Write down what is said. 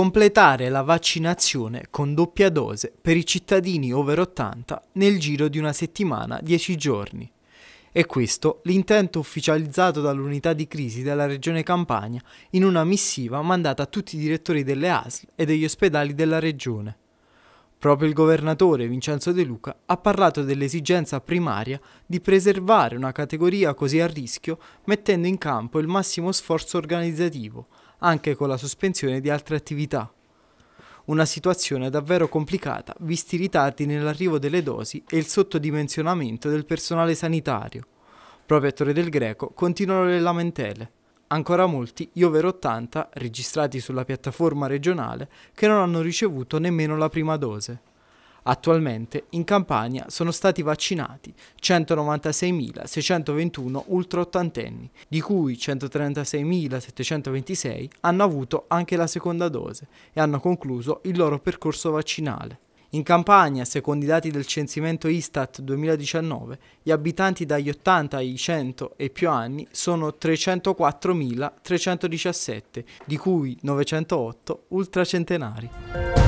completare la vaccinazione con doppia dose per i cittadini over 80 nel giro di una settimana 10 giorni. E questo l'intento ufficializzato dall'unità di crisi della Regione Campania in una missiva mandata a tutti i direttori delle ASL e degli ospedali della Regione. Proprio il governatore Vincenzo De Luca ha parlato dell'esigenza primaria di preservare una categoria così a rischio mettendo in campo il massimo sforzo organizzativo, anche con la sospensione di altre attività. Una situazione davvero complicata, visti i ritardi nell'arrivo delle dosi e il sottodimensionamento del personale sanitario. Proprio a Torre del Greco continuano le lamentele. Ancora molti, gli over 80, registrati sulla piattaforma regionale, che non hanno ricevuto nemmeno la prima dose. Attualmente in Campania sono stati vaccinati 196.621 ultraottantenni, di cui 136.726 hanno avuto anche la seconda dose e hanno concluso il loro percorso vaccinale. In Campania, secondo i dati del censimento Istat 2019, gli abitanti dagli 80 ai 100 e più anni sono 304.317, di cui 908 ultracentenari.